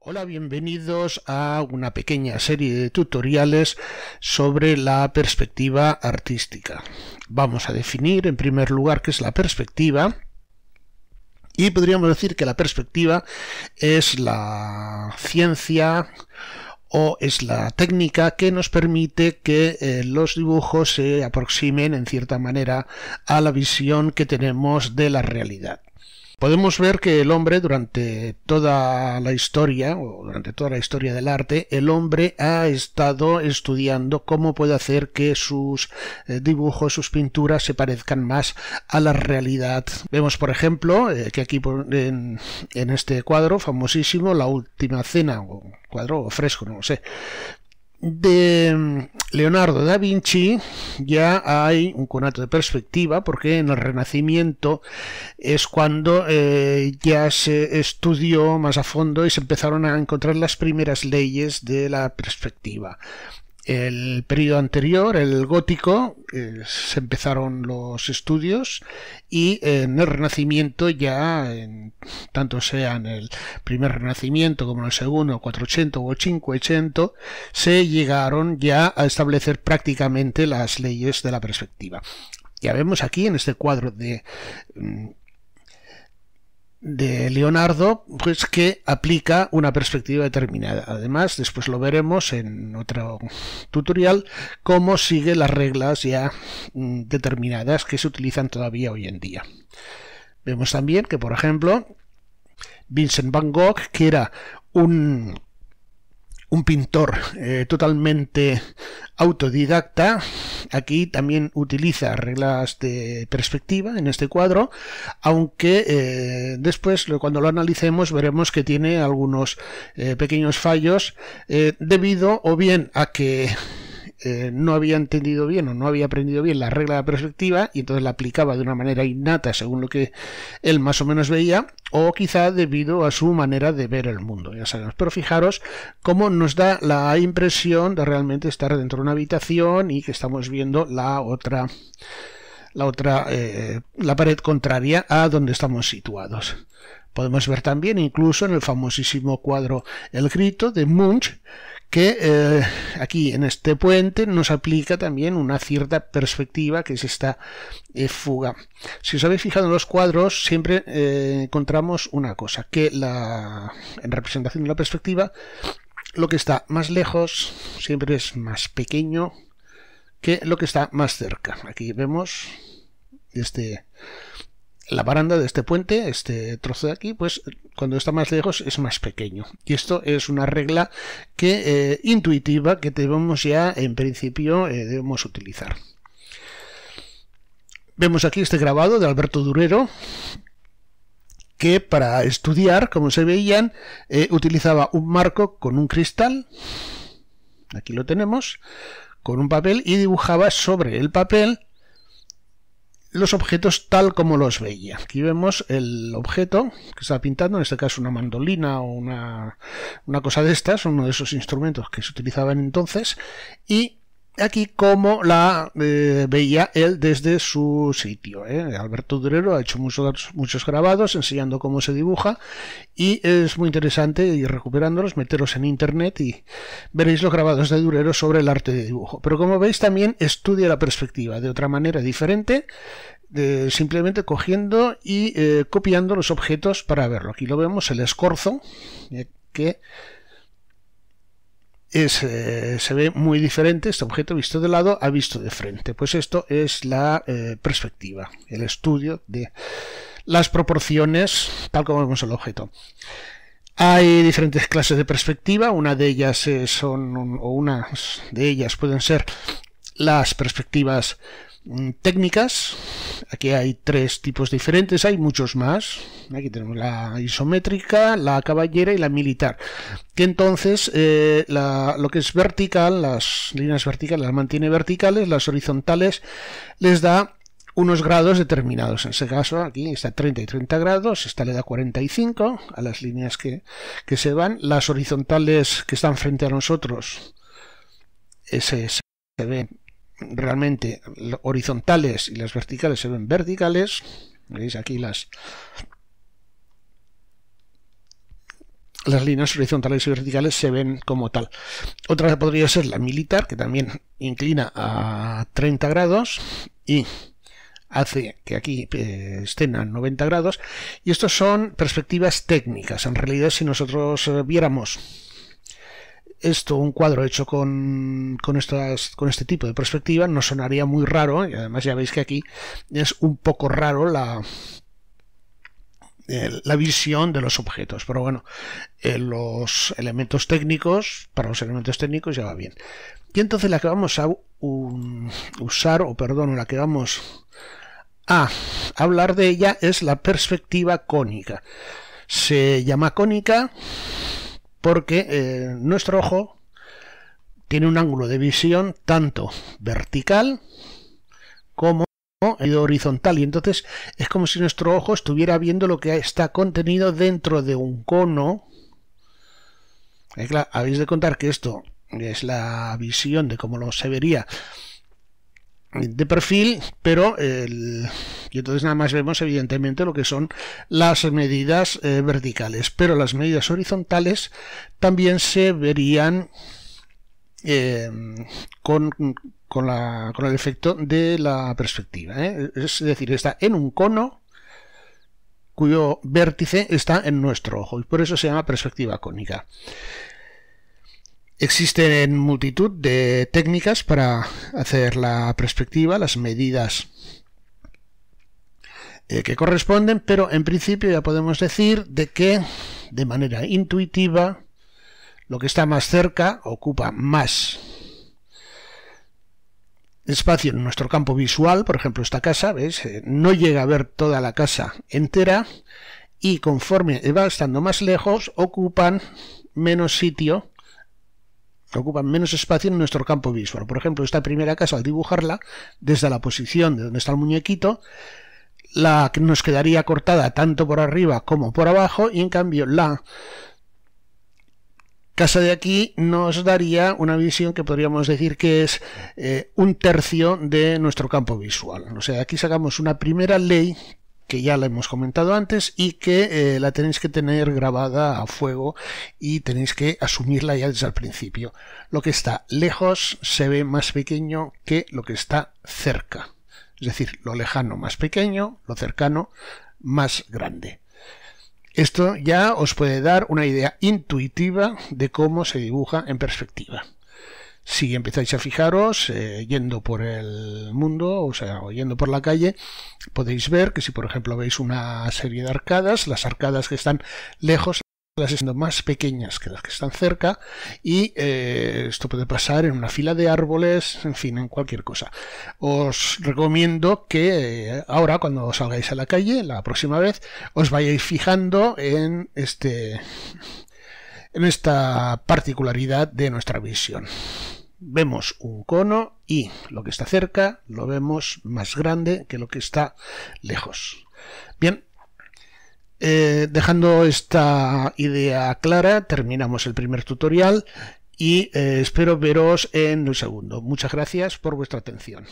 Hola, bienvenidos a una pequeña serie de tutoriales sobre la perspectiva artística. Vamos a definir en primer lugar qué es la perspectiva. Y podríamos decir que la perspectiva es la ciencia o es la técnica que nos permite que eh, los dibujos se aproximen en cierta manera a la visión que tenemos de la realidad podemos ver que el hombre durante toda la historia, o durante toda la historia del arte, el hombre ha estado estudiando cómo puede hacer que sus eh, dibujos, sus pinturas se parezcan más a la realidad. Vemos, por ejemplo, eh, que aquí en, este cuadro famosísimo, La Última Cena, o cuadro fresco, no lo sé, de mm, Leonardo da Vinci ya hay un conato de perspectiva porque en el Renacimiento es cuando eh, ya se estudió más a fondo y se empezaron a encontrar las primeras leyes de la perspectiva. El periodo anterior, el gótico, eh, se empezaron los estudios y eh, en el Renacimiento ya, tanto sea en el primer Renacimiento como en el segundo, 480 o 580, se llegaron ya a establecer prácticamente las leyes de la perspectiva. Ya vemos aquí en este cuadro de mm, de Leonardo, pues que aplica una perspectiva determinada. Además, después lo veremos en otro tutorial, cómo sigue las reglas ya mm, determinadas que se utilizan todavía hoy en día. Vemos también que, por ejemplo, Vincent Van Gogh, que era un un pintor eh, totalmente autodidacta. Aquí también utiliza reglas de perspectiva en este cuadro, aunque eh, después cuando lo analicemos veremos que tiene algunos eh, pequeños fallos debido o bien a que eh, no había entendido bien o no había aprendido bien la regla de la perspectiva y entonces la aplicaba de una manera innata según lo que él más o menos veía o quizá debido a su manera de ver el mundo, ya sabemos. Pero fijaros cómo nos da la impresión de realmente estar dentro de una habitación y que estamos viendo la otra la otra eh, la pared contraria a donde estamos situados. Podemos ver también incluso en el famosísimo cuadro El grito de Munch que eh, aquí en este puente nos aplica también una cierta perspectiva que es esta eh, fuga. Si os habéis fijado en los cuadros, siempre eh, encontramos una cosa, que la, en representación de la perspectiva, lo que está más lejos siempre es más pequeño que lo que está más cerca. Aquí vemos este la baranda de este puente, este trozo de aquí, pues cuando está más lejos es más pequeño. Y esto es una regla que eh, intuitiva que debemos ya en principio eh, debemos utilizar. Vemos aquí este grabado de Alberto Durero, que para estudiar, como se veían, eh, utilizaba un marco con un cristal, aquí lo tenemos, con un papel y dibujaba sobre el papel los objetos tal como los veía. Aquí vemos el objeto que está pintando, en este caso una mandolina o una, una cosa de estas, uno de esos instrumentos que se utilizaban entonces, y aquí como la eh, veía él desde su sitio. ¿eh? Alberto Durero ha hecho muchos, muchos grabados enseñando cómo se dibuja y es muy interesante ir recuperándolos, meteros en internet y veréis los grabados de Durero sobre el arte de dibujo. Pero como veis también estudia la perspectiva de otra manera diferente. simplemente cogiendo y eh, copiando los objetos para verlo. Aquí lo vemos, el escorzo, que es, eh, se ve muy diferente este objeto visto de lado a visto de frente. Pues esto es la eh, perspectiva, el estudio de las proporciones tal como vemos el objeto. Hay diferentes clases de perspectiva, una de ellas son, o unas de ellas pueden ser las perspectivas mm, técnicas, Aquí hay tres tipos diferentes, hay muchos más. Aquí tenemos la isométrica, la caballera y la militar. Que entonces eh, lo que es vertical, las líneas verticales las mantiene verticales, las horizontales les da unos grados determinados. En ese caso, aquí está 30 y 30 grados, esta le da 45 a las líneas que, se van. Las horizontales que están frente a nosotros, ese se ve realmente horizontales y las verticales se ven verticales. Veis aquí las, las líneas horizontales y verticales se ven como tal. Otra podría ser la militar, que también inclina a 30 grados y hace que aquí eh, estén a 90 grados. Y estos son perspectivas técnicas. En realidad, si nosotros eh, viéramos esto, un cuadro hecho con, con, estas, con este tipo de perspectiva, nos sonaría muy raro, y además ya veis que aquí es un poco raro la, eh, la visión de los objetos. Pero bueno, eh, los elementos técnicos, para los elementos técnicos ya va bien. Y entonces la que vamos a usar, o perdón, la que vamos a hablar de ella es la perspectiva cónica. Se llama cónica porque eh, nuestro ojo tiene un ángulo de visión tanto vertical como horizontal y entonces es como si nuestro ojo estuviera viendo lo que está contenido dentro de un cono eh, habéis de contar que esto es la visión de cómo lo se vería de perfil, pero y entonces nada más vemos evidentemente lo que son las medidas eh, verticales, pero las medidas horizontales también se verían eh, con, con, el efecto de la perspectiva, ¿eh? es decir, está en un cono cuyo vértice está en nuestro ojo y por eso se llama perspectiva cónica. Existen multitud de técnicas para hacer la perspectiva, las medidas eh, que corresponden, pero en principio ya podemos decir de que de manera intuitiva lo que está más cerca ocupa más espacio en nuestro campo visual, por ejemplo esta casa, veis, eh, No llega a ver toda la casa entera y conforme va estando más lejos ocupan menos sitio ocupan menos espacio en nuestro campo visual. Por ejemplo, esta primera casa, al dibujarla, desde la posición de donde está el muñequito, la que nos quedaría cortada tanto por arriba como por abajo, y en cambio la casa de aquí nos daría una visión que podríamos decir que es eh, un tercio de nuestro campo visual. O sea, aquí sacamos una primera ley que ya la hemos comentado antes y que eh, la tenéis que tener grabada a fuego y tenéis que asumirla ya desde el principio. Lo que está lejos se ve más pequeño que lo que está cerca. Es decir, lo lejano más pequeño, lo cercano más grande. Esto ya os puede dar una idea intuitiva de cómo se dibuja en perspectiva si empezáis a fijaros, eh, yendo por el mundo, o sea, yendo por la calle, podéis ver que si por ejemplo veis una serie de arcadas, las arcadas que están lejos las siendo más pequeñas que las que están cerca y eh, esto puede pasar en una fila de árboles, en fin, en cualquier cosa. Os recomiendo que eh, ahora cuando salgáis a la calle, la próxima vez, os vayáis fijando en este en esta particularidad de nuestra visión vemos un cono y lo que está cerca lo vemos más grande que lo que está lejos. Bien, eh, dejando esta idea clara, terminamos el primer tutorial y eh, espero veros en el segundo. Muchas gracias por vuestra atención.